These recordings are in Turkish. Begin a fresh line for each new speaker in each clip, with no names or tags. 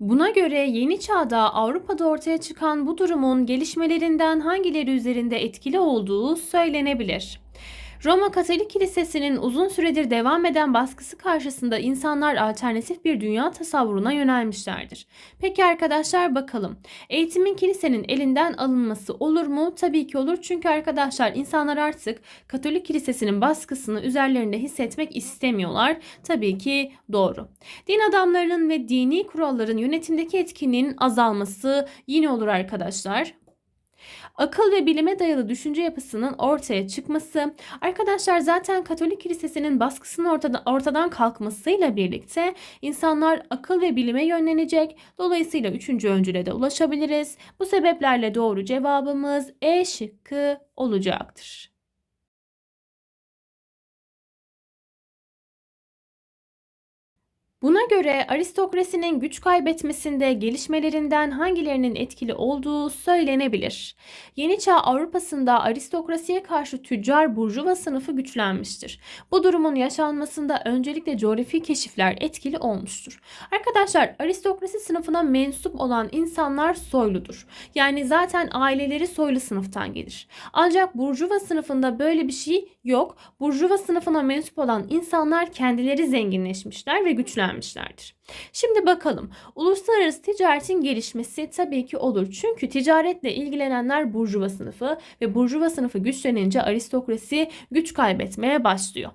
Buna göre yeni çağda Avrupa'da ortaya çıkan bu durumun gelişmelerinden hangileri üzerinde etkili olduğu söylenebilir. Roma Katolik Kilisesi'nin uzun süredir devam eden baskısı karşısında insanlar alternatif bir dünya tasavvuruna yönelmişlerdir. Peki arkadaşlar bakalım. Eğitimin kilisenin elinden alınması olur mu? Tabii ki olur çünkü arkadaşlar insanlar artık Katolik Kilisesi'nin baskısını üzerlerinde hissetmek istemiyorlar. Tabii ki doğru. Din adamlarının ve dini kuralların yönetimdeki etkinin azalması yine olur arkadaşlar. Akıl ve bilime dayalı düşünce yapısının ortaya çıkması, arkadaşlar zaten Katolik Kilisesi'nin baskısının ortadan, ortadan kalkmasıyla birlikte insanlar akıl ve bilime yönlenecek. Dolayısıyla üçüncü öncüle de ulaşabiliriz. Bu sebeplerle doğru cevabımız E şıkkı olacaktır. Buna göre aristokrasinin güç kaybetmesinde gelişmelerinden hangilerinin etkili olduğu söylenebilir. Yeni Çağ Avrupa'sında aristokrasiye karşı tüccar burjuva sınıfı güçlenmiştir. Bu durumun yaşanmasında öncelikle coğrafi keşifler etkili olmuştur. Arkadaşlar aristokrasi sınıfına mensup olan insanlar soyludur. Yani zaten aileleri soylu sınıftan gelir. Ancak burjuva sınıfında böyle bir şey yok. Burjuva sınıfına mensup olan insanlar kendileri zenginleşmişler ve güçlenmişler öğrenmişlerdir. Şimdi bakalım. Uluslararası ticaretin gelişmesi tabii ki olur. Çünkü ticaretle ilgilenenler burjuva sınıfı ve burjuva sınıfı güçlenince aristokrasi güç kaybetmeye başlıyor.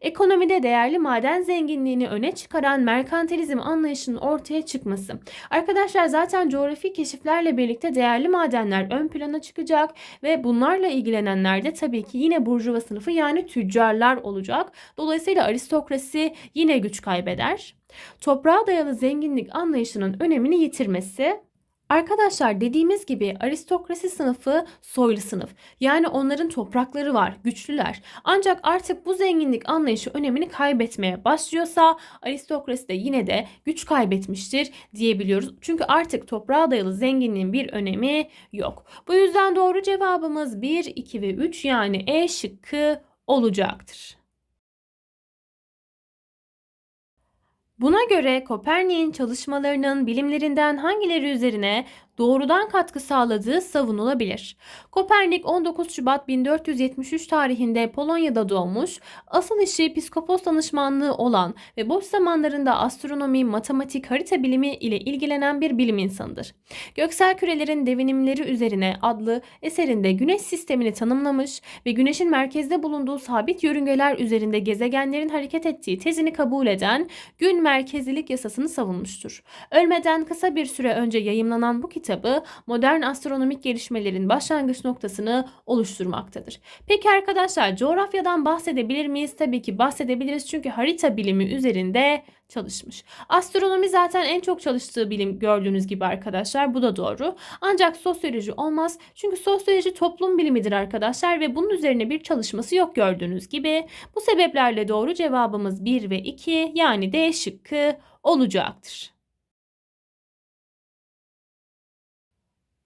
Ekonomide değerli maden zenginliğini öne çıkaran merkantilizm anlayışının ortaya çıkması. Arkadaşlar zaten coğrafi keşiflerle birlikte değerli madenler ön plana çıkacak ve bunlarla ilgilenenler de tabii ki yine burjuva sınıfı yani tüccarlar olacak. Dolayısıyla aristokrasi yine güç kaybeder. Toprağa dayalı zenginlik anlayışının önemini yitirmesi Arkadaşlar dediğimiz gibi aristokrasi sınıfı soylu sınıf. Yani onların toprakları var, güçlüler. Ancak artık bu zenginlik anlayışı önemini kaybetmeye başlıyorsa aristokrasi de yine de güç kaybetmiştir diyebiliyoruz. Çünkü artık toprağa dayalı zenginliğin bir önemi yok. Bu yüzden doğru cevabımız 1, 2 ve 3 yani E şıkkı olacaktır. Buna göre Kopernik'in çalışmalarının bilimlerinden hangileri üzerine doğrudan katkı sağladığı savunulabilir. Kopernik 19 Şubat 1473 tarihinde Polonya'da doğmuş, asıl işi psikopos danışmanlığı olan ve boş zamanlarında astronomi, matematik, harita bilimi ile ilgilenen bir bilim insanıdır. Göksel kürelerin devinimleri üzerine adlı eserinde güneş sistemini tanımlamış ve güneşin merkezde bulunduğu sabit yörüngeler üzerinde gezegenlerin hareket ettiği tezini kabul eden gün merkezilik yasasını savunmuştur. Ölmeden kısa bir süre önce yayımlanan bu kitabı modern astronomik gelişmelerin başlangıç noktasını oluşturmaktadır. Peki arkadaşlar coğrafyadan bahsedebilir miyiz? Tabii ki bahsedebiliriz çünkü harita bilimi üzerinde çalışmış. Astronomi zaten en çok çalıştığı bilim gördüğünüz gibi arkadaşlar. Bu da doğru. Ancak sosyoloji olmaz. Çünkü sosyoloji toplum bilimidir arkadaşlar ve bunun üzerine bir çalışması yok gördüğünüz gibi. Bu sebeplerle doğru cevabımız 1 ve 2 yani D şıkkı olacaktır.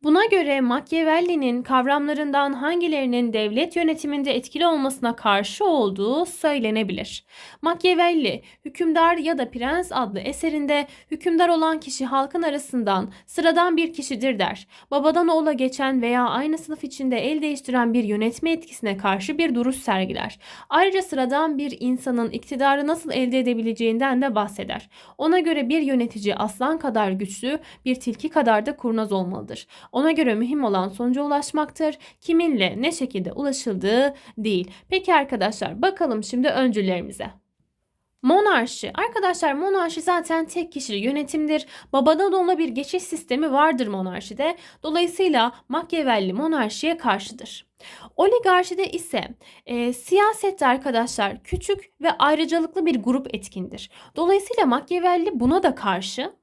Buna göre Machiavelli'nin kavramlarından hangilerinin devlet yönetiminde etkili olmasına karşı olduğu söylenebilir. Machiavelli, Hükümdar ya da Prens adlı eserinde hükümdar olan kişi halkın arasından sıradan bir kişidir der. Babadan oğula geçen veya aynı sınıf içinde el değiştiren bir yönetme etkisine karşı bir duruş sergiler. Ayrıca sıradan bir insanın iktidarı nasıl elde edebileceğinden de bahseder. Ona göre bir yönetici aslan kadar güçlü, bir tilki kadar da kurnaz olmalıdır. Ona göre mühim olan sonuca ulaşmaktır. Kiminle ne şekilde ulaşıldığı değil. Peki arkadaşlar bakalım şimdi öncülerimize. Monarşi. Arkadaşlar monarşi zaten tek kişili yönetimdir. Babadan oğula bir geçiş sistemi vardır monarşide. Dolayısıyla Machiavelli monarşiye karşıdır. Oligarşide ise e, siyasette arkadaşlar küçük ve ayrıcalıklı bir grup etkindir. Dolayısıyla Machiavelli buna da karşı.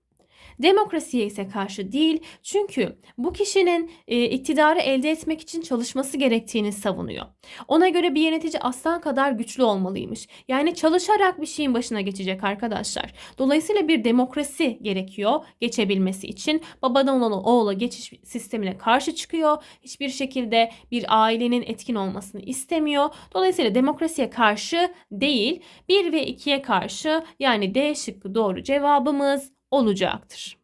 Demokrasiye ise karşı değil çünkü bu kişinin e, iktidarı elde etmek için çalışması gerektiğini savunuyor. Ona göre bir yönetici aslan kadar güçlü olmalıymış. Yani çalışarak bir şeyin başına geçecek arkadaşlar. Dolayısıyla bir demokrasi gerekiyor geçebilmesi için. Babadan olan oğula geçiş sistemine karşı çıkıyor. Hiçbir şekilde bir ailenin etkin olmasını istemiyor. Dolayısıyla demokrasiye karşı değil 1 ve 2'ye karşı yani D şıkkı doğru cevabımız olacaktır.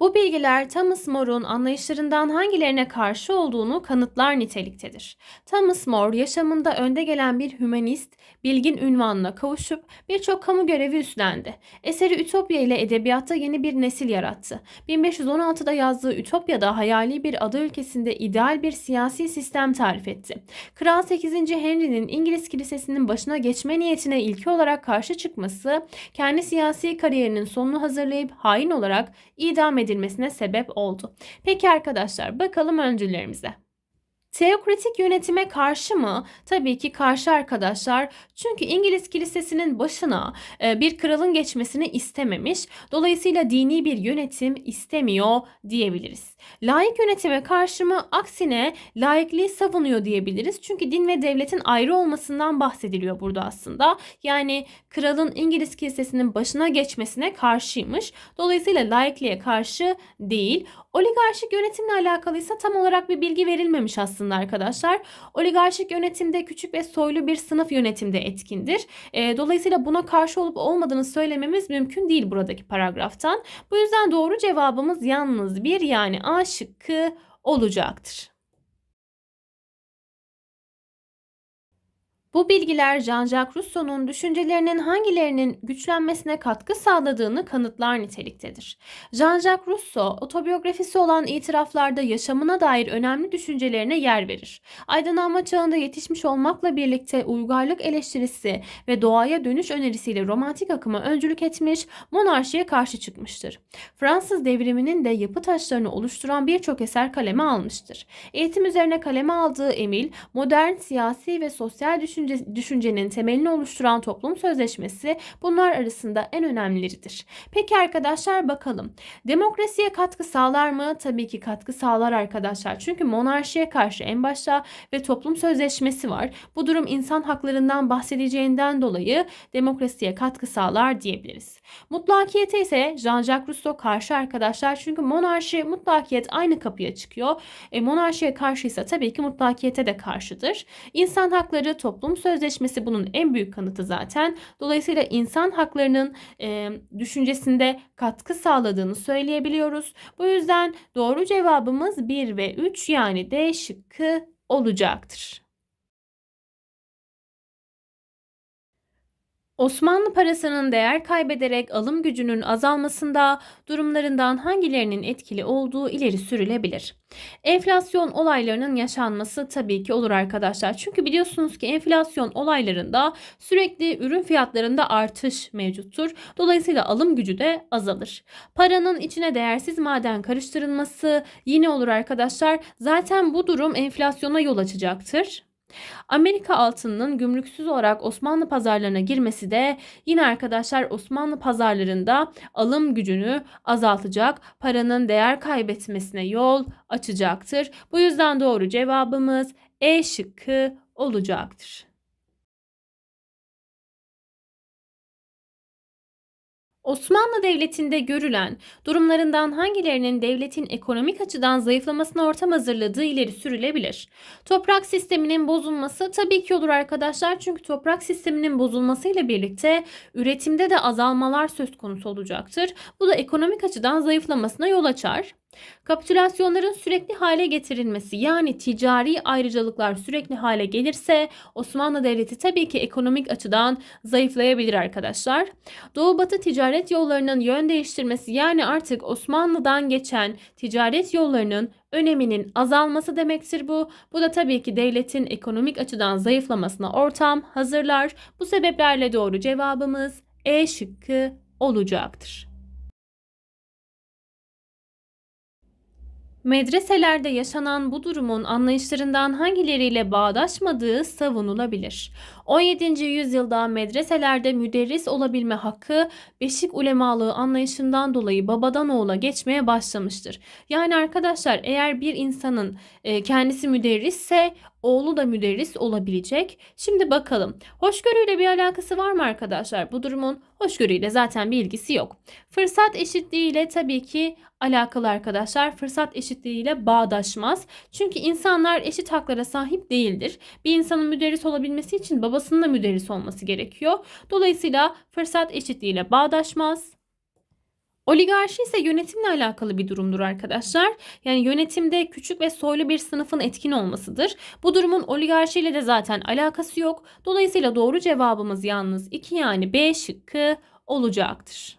Bu bilgiler Thomas More'un anlayışlarından hangilerine karşı olduğunu kanıtlar niteliktedir. Thomas More yaşamında önde gelen bir hümanist, bilgin ünvanına kavuşup birçok kamu görevi üstlendi. Eseri Ütopya ile edebiyatta yeni bir nesil yarattı. 1516'da yazdığı Ütopya'da hayali bir ada ülkesinde ideal bir siyasi sistem tarif etti. Kral 8. Henry'nin İngiliz kilisesinin başına geçme niyetine ilki olarak karşı çıkması, kendi siyasi kariyerinin sonunu hazırlayıp hain olarak idam edildi edilmesine sebep oldu. Peki arkadaşlar bakalım öncülerimize. Teokratik yönetime karşı mı? Tabii ki karşı arkadaşlar. Çünkü İngiliz kilisesinin başına e, bir kralın geçmesini istememiş. Dolayısıyla dini bir yönetim istemiyor diyebiliriz. Layık yönetime karşı mı? Aksine laikliği savunuyor diyebiliriz. Çünkü din ve devletin ayrı olmasından bahsediliyor burada aslında. Yani kralın İngiliz kilisesinin başına geçmesine karşıymış. Dolayısıyla laikliğe karşı değil. Oligarşik yönetimle alakalıysa tam olarak bir bilgi verilmemiş aslında aslında arkadaşlar. Oligarşik yönetimde küçük ve soylu bir sınıf yönetimde etkindir. E, dolayısıyla buna karşı olup olmadığını söylememiz mümkün değil buradaki paragraftan. Bu yüzden doğru cevabımız yalnız bir yani A şıkkı olacaktır. Bu bilgiler Jean-Jacques Rousseau'nun düşüncelerinin hangilerinin güçlenmesine katkı sağladığını kanıtlar niteliktedir. Jean-Jacques Rousseau otobiyografisi olan itiraflarda yaşamına dair önemli düşüncelerine yer verir. Aydınlanma çağında yetişmiş olmakla birlikte uygarlık eleştirisi ve doğaya dönüş önerisiyle romantik akıma öncülük etmiş, monarşiye karşı çıkmıştır. Fransız devriminin de yapı taşlarını oluşturan birçok eser kaleme almıştır. Eğitim üzerine kaleme aldığı Emil, modern siyasi ve sosyal düşüncelerinin düşünce, düşüncenin temelini oluşturan toplum sözleşmesi bunlar arasında en önemlileridir. Peki arkadaşlar bakalım. Demokrasiye katkı sağlar mı? Tabii ki katkı sağlar arkadaşlar. Çünkü monarşiye karşı en başta ve toplum sözleşmesi var. Bu durum insan haklarından bahsedeceğinden dolayı demokrasiye katkı sağlar diyebiliriz. Mutlakiyete ise Jean-Jacques Rousseau karşı arkadaşlar. Çünkü monarşi, mutlakiyet aynı kapıya çıkıyor. E, monarşiye karşıysa tabii ki mutlakiyete de karşıdır. İnsan hakları, toplum Sözleşmesi bunun en büyük kanıtı zaten. Dolayısıyla insan haklarının e, düşüncesinde katkı sağladığını söyleyebiliyoruz. Bu yüzden doğru cevabımız 1 ve 3 yani D şıkkı olacaktır. Osmanlı parasının değer kaybederek alım gücünün azalmasında durumlarından hangilerinin etkili olduğu ileri sürülebilir. Enflasyon olaylarının yaşanması tabii ki olur arkadaşlar. Çünkü biliyorsunuz ki enflasyon olaylarında sürekli ürün fiyatlarında artış mevcuttur. Dolayısıyla alım gücü de azalır. Paranın içine değersiz maden karıştırılması yine olur arkadaşlar. Zaten bu durum enflasyona yol açacaktır. Amerika altınının gümrüksüz olarak Osmanlı pazarlarına girmesi de yine arkadaşlar Osmanlı pazarlarında alım gücünü azaltacak, paranın değer kaybetmesine yol açacaktır. Bu yüzden doğru cevabımız E şıkkı olacaktır. Osmanlı Devleti'nde görülen durumlarından hangilerinin devletin ekonomik açıdan zayıflamasına ortam hazırladığı ileri sürülebilir. Toprak sisteminin bozulması tabii ki olur arkadaşlar çünkü toprak sisteminin bozulmasıyla birlikte üretimde de azalmalar söz konusu olacaktır. Bu da ekonomik açıdan zayıflamasına yol açar. Kapitülasyonların sürekli hale getirilmesi yani ticari ayrıcalıklar sürekli hale gelirse Osmanlı Devleti tabii ki ekonomik açıdan zayıflayabilir arkadaşlar. Doğu batı ticaret yollarının yön değiştirmesi yani artık Osmanlı'dan geçen ticaret yollarının öneminin azalması demektir bu. Bu da tabii ki devletin ekonomik açıdan zayıflamasına ortam hazırlar. Bu sebeplerle doğru cevabımız E şıkkı olacaktır. Medreselerde yaşanan bu durumun anlayışlarından hangileriyle bağdaşmadığı savunulabilir. 17. yüzyılda medreselerde müderris olabilme hakkı beşik ulemalığı anlayışından dolayı babadan oğula geçmeye başlamıştır. Yani arkadaşlar eğer bir insanın e, kendisi müderrisse Oğlu da müderris olabilecek. Şimdi bakalım. Hoşgörüyle bir alakası var mı arkadaşlar? Bu durumun hoşgörüyle zaten bir ilgisi yok. Fırsat eşitliğiyle tabii ki alakalı arkadaşlar. Fırsat eşitliğiyle bağdaşmaz. Çünkü insanlar eşit haklara sahip değildir. Bir insanın müderris olabilmesi için babasının da müderris olması gerekiyor. Dolayısıyla fırsat eşitliğiyle bağdaşmaz. Oligarşi ise yönetimle alakalı bir durumdur arkadaşlar. Yani yönetimde küçük ve soylu bir sınıfın etkin olmasıdır. Bu durumun oligarşiyle de zaten alakası yok. Dolayısıyla doğru cevabımız yalnız 2 yani B şıkkı olacaktır.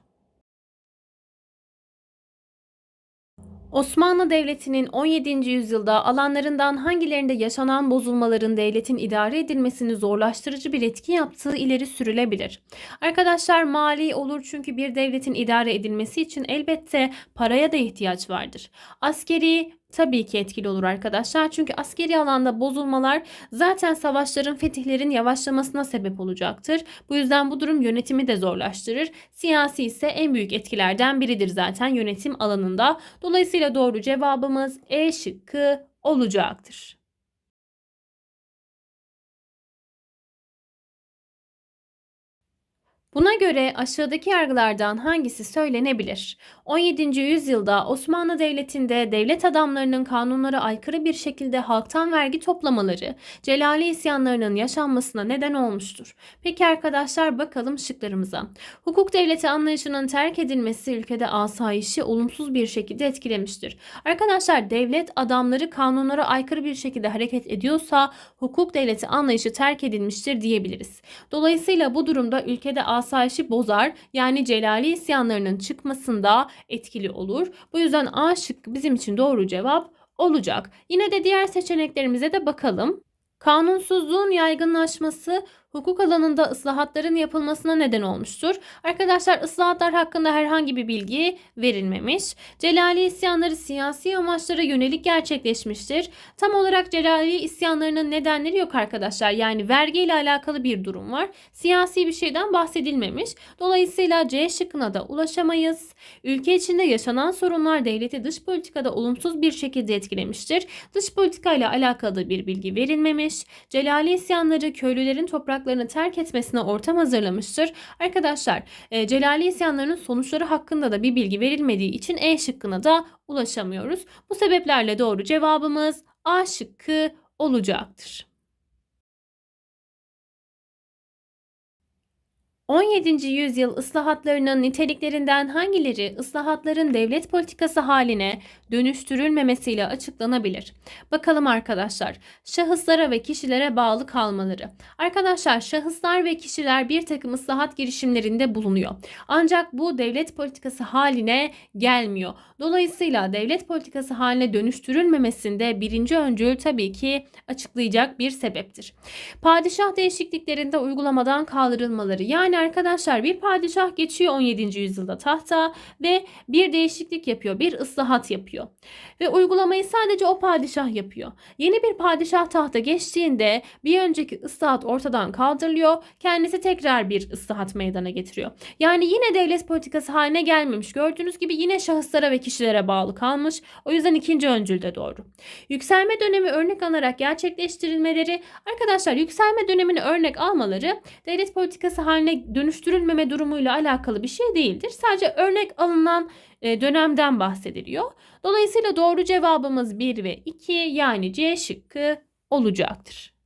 Osmanlı Devleti'nin 17. yüzyılda alanlarından hangilerinde yaşanan bozulmaların devletin idare edilmesini zorlaştırıcı bir etki yaptığı ileri sürülebilir. Arkadaşlar mali olur çünkü bir devletin idare edilmesi için elbette paraya da ihtiyaç vardır. Askeri, Tabii ki etkili olur arkadaşlar. Çünkü askeri alanda bozulmalar zaten savaşların, fetihlerin yavaşlamasına sebep olacaktır. Bu yüzden bu durum yönetimi de zorlaştırır. Siyasi ise en büyük etkilerden biridir zaten yönetim alanında. Dolayısıyla doğru cevabımız E şıkkı olacaktır. Buna göre aşağıdaki yargılardan hangisi söylenebilir? 17. yüzyılda Osmanlı Devleti'nde devlet adamlarının kanunlara aykırı bir şekilde halktan vergi toplamaları Celali isyanlarının yaşanmasına neden olmuştur. Peki arkadaşlar bakalım şıklarımıza. Hukuk devleti anlayışının terk edilmesi ülkede asayişi olumsuz bir şekilde etkilemiştir. Arkadaşlar devlet adamları kanunlara aykırı bir şekilde hareket ediyorsa hukuk devleti anlayışı terk edilmiştir diyebiliriz. Dolayısıyla bu durumda ülkede asayişi bozar. Yani Celali isyanlarının çıkmasında etkili olur. Bu yüzden A şıkkı bizim için doğru cevap olacak. Yine de diğer seçeneklerimize de bakalım. Kanunsuzluğun yaygınlaşması hukuk alanında ıslahatların yapılmasına neden olmuştur. Arkadaşlar ıslahatlar hakkında herhangi bir bilgi verilmemiş. Celali isyanları siyasi amaçlara yönelik gerçekleşmiştir. Tam olarak Celali isyanlarının nedenleri yok arkadaşlar. Yani vergi ile alakalı bir durum var. Siyasi bir şeyden bahsedilmemiş. Dolayısıyla C şıkkına da ulaşamayız. Ülke içinde yaşanan sorunlar devleti dış politikada olumsuz bir şekilde etkilemiştir. Dış politika ile alakalı bir bilgi verilmemiş. Celali isyanları köylülerin toprak topraklarını terk etmesine ortam hazırlamıştır. Arkadaşlar e, Celali isyanlarının sonuçları hakkında da bir bilgi verilmediği için E şıkkına da ulaşamıyoruz. Bu sebeplerle doğru cevabımız A şıkkı olacaktır. 17. yüzyıl ıslahatlarının niteliklerinden hangileri ıslahatların devlet politikası haline dönüştürülmemesiyle açıklanabilir? Bakalım arkadaşlar. Şahıslara ve kişilere bağlı kalmaları. Arkadaşlar şahıslar ve kişiler bir takım ıslahat girişimlerinde bulunuyor. Ancak bu devlet politikası haline gelmiyor. Dolayısıyla devlet politikası haline dönüştürülmemesinde birinci öncül tabii ki açıklayacak bir sebeptir. Padişah değişikliklerinde uygulamadan kaldırılmaları yani arkadaşlar bir padişah geçiyor 17. yüzyılda tahta ve bir değişiklik yapıyor, bir ıslahat yapıyor. Ve uygulamayı sadece o padişah yapıyor. Yeni bir padişah tahta geçtiğinde bir önceki ıslahat ortadan kaldırılıyor. Kendisi tekrar bir ıslahat meydana getiriyor. Yani yine devlet politikası haline gelmemiş. Gördüğünüz gibi yine şahıslara ve kişilere bağlı kalmış. O yüzden ikinci öncülde doğru. Yükselme dönemi örnek alarak gerçekleştirilmeleri arkadaşlar yükselme dönemini örnek almaları devlet politikası haline dönüştürülmeme durumuyla alakalı bir şey değildir. Sadece örnek alınan e, dönemden bahsediliyor. Dolayısıyla doğru cevabımız 1 ve 2 yani C şıkkı olacaktır.